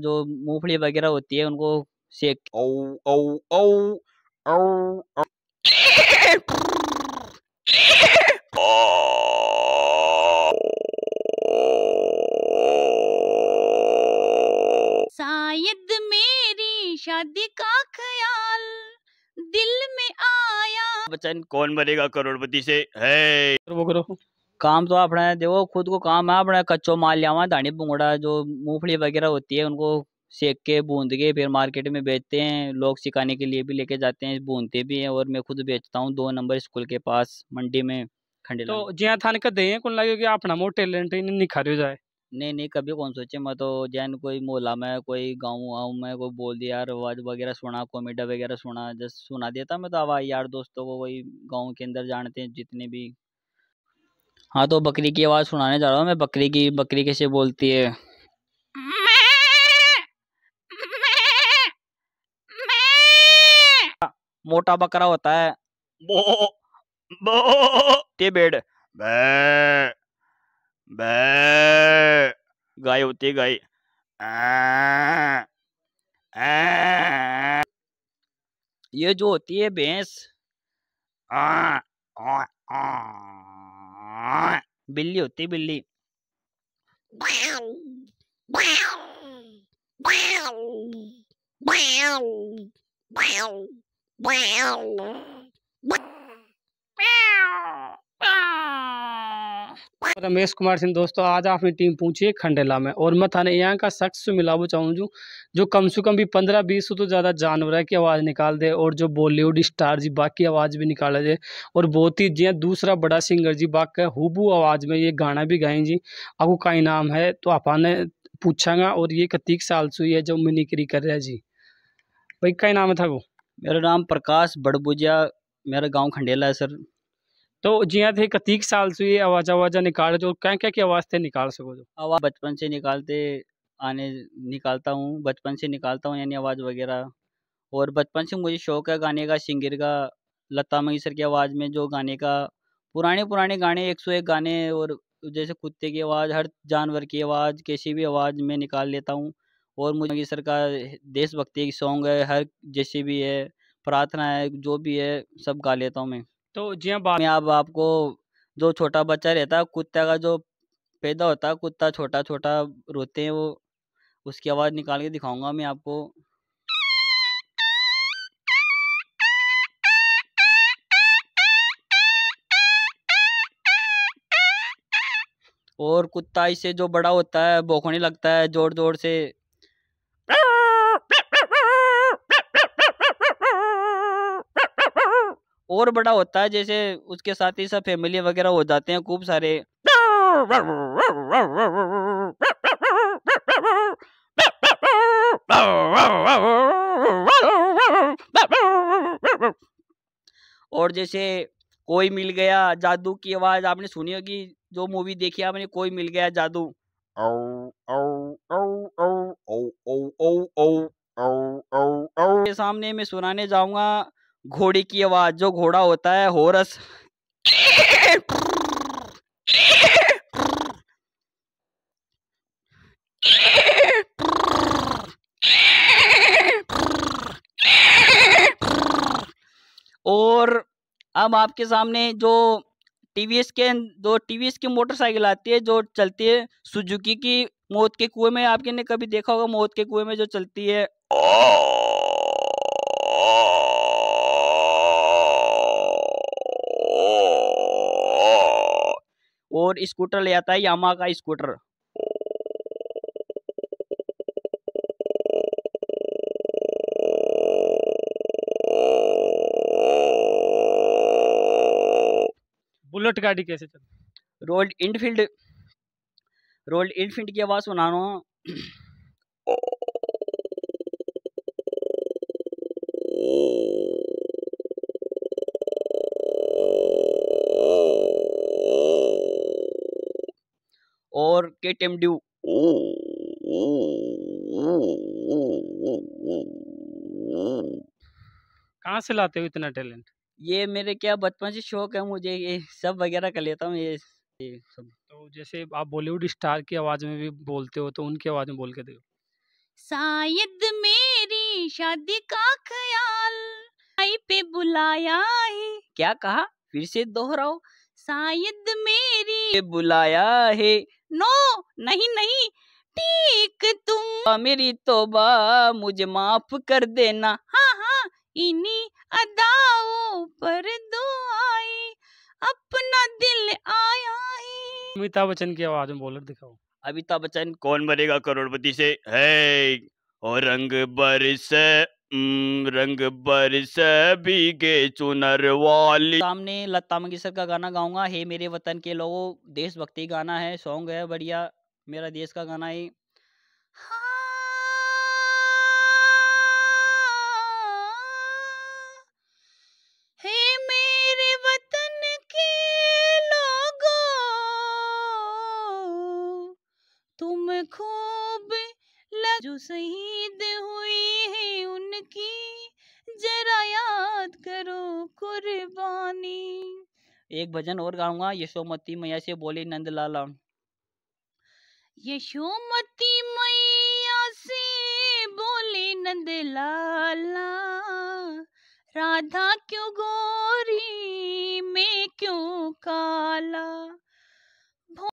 जो मूंगफली वगैरह होती है उनको सेक ओ ओ ओ ओ, शायद मेरी शादी का ख्याल दिल में आया बच्चन कौन बनेगा करोड़पति से है वो करो काम तो अपने देखो खुद को काम है अपने कच्चो माल लिया हुआ धानी भूंगड़ा जो मूंगफली वगैरह होती है उनको सेक के बूंद के फिर मार्केट में बेचते हैं लोग सिखाने के लिए भी लेके जाते हैं बूंदते भी हैं और मैं खुद बेचता हूँ दो नंबर स्कूल के पास मंडी में खंडे तो जिया थाने का दें कौन लगे कि अपना टेलेंट टैलेंट निखारे जाए नहीं नहीं कभी कौन सोचे मैं तो जैन कोई मोहला में कोई गाँव वाँव में कोई बोल दिया आवाज वगैरह सुना कॉमेडा वगैरह सुना जस्ट सुना देता मैं तो आवाज यार दोस्तों को कोई गाँव के अंदर जानते हैं जितने भी हाँ तो बकरी की आवाज़ सुनाने जा रहा हूँ मैं बकरी की बकरी कैसे बोलती है मोटा बकरा होता है बो बो ते बेड बे बे गाय होती है गाय ये जो होती है भैंस आ, आ, आ, बिल्ली होती बिल्ली Wow! रमेश कुमार सिंह दोस्तों आज अपनी टीम पहुंची है खंडेला में और मैं थाने यहाँ का शख्स से वो चाहूँ जो कम से कम भी पंद्रह बीस तो ज़्यादा जानवर की आवाज़ निकाल दे और जो बॉलीवुड स्टार जी बाकी आवाज़ भी निकाल दे और बहुत ही जी दूसरा बड़ा सिंगर जी बाकी हुबू आवाज़ में ये गाना भी गाएं जी आपको का इनाम है तो आपने पूछागा और ये कतीक साल से हुई है जो मिनिक्री कर रहा है जी भाई का इनाम था वो मेरा नाम प्रकाश बड़बुजा मेरा गाँव खंडेला है सर तो जिया थे कतीक साल से ये आवाज आवाज निकाल जो क्या क्या की आवाज थे निकाल सको जो आवाज बचपन से निकालते आने निकालता हूँ बचपन से निकालता हूँ यानी आवाज़ वगैरह और बचपन से मुझे शौक है गाने का सिंगर का लता मंगेशकर की आवाज़ में जो गाने का पुराने पुराने गाने एक सौ एक गाने और जैसे कुत्ते की आवाज़ हर जानवर की आवाज़ किसी भी आवाज़ में निकाल लेता हूँ और मुझे मंगेशकर का देशभक्ति की सॉन्ग है हर जैसे भी है प्रार्थना है जो भी है सब गा लेता हूँ मैं तो जी हाँ बात में अब आपको जो छोटा बच्चा रहता है कुत्ते का जो पैदा होता है कुत्ता छोटा छोटा रोते हैं वो उसकी आवाज़ निकाल के दिखाऊंगा मैं आपको और कुत्ता इसे जो बड़ा होता है बोखने लगता है जोर जोर से और बड़ा होता है जैसे उसके साथ ही सब फैमिली वगैरह हो जाते हैं खूब सारे और जैसे कोई मिल गया जादू की आवाज आपने सुनी होगी जो मूवी देखी आपने कोई मिल गया जादू के सामने मैं सुनाने जाऊंगा घोड़े की आवाज जो घोड़ा होता है होरस और अब आपके सामने जो टीवीएस के अं-, जो टीवीएस की मोटरसाइकिल आती है जो चलती है सुजुकी की मौत के कुएं में आपके ने कभी देखा होगा मौत के कुएं में जो चलती है ओ और स्कूटर ले आता है यामा का स्कूटर बुलेट गाड़ी कैसे चल रोल्ड इनफील्ड रोल्ड इनफील्ड की आवाज़ सुना रहा हूँ और के टेम ड्यू कहाँ से लाते हो इतना टैलेंट ये मेरे क्या बचपन से शौक है मुझे ये सब वगैरह कर लेता हूँ ये, ये सब तो जैसे आप बॉलीवुड स्टार की आवाज़ में भी बोलते हो तो उनकी आवाज़ में बोल के देखो शायद मेरी शादी का ख्याल आई पे बुलाया है क्या कहा फिर से दोहराओ शायद मेरी बुलाया है नो नहीं नहीं ठीक तुम मेरी तोबा मुझे माफ कर देना हाँ हाँ इन्हीं अदाओ पर दो आई अपना दिल आया अमिताभ बच्चन की आवाज में बॉलर दिखाओ अमिताभ बच्चन कौन बनेगा करोड़पति से है और रंग बरसे रंग बरस भीगे चुनर वाली सामने लता मंगेशकर का गाना गाऊंगा हे मेरे वतन के लोगो देशभक्ति गाना है सॉन्ग है बढ़िया मेरा देश का गाना है हाँ, तुम खूब लजू सही एक भजन और गाऊंगा यशोमती मैया से बोले नंदलाल यशोमती मैया से बोले नंदलाला राधा क्यों गोरी मैं क्यों काला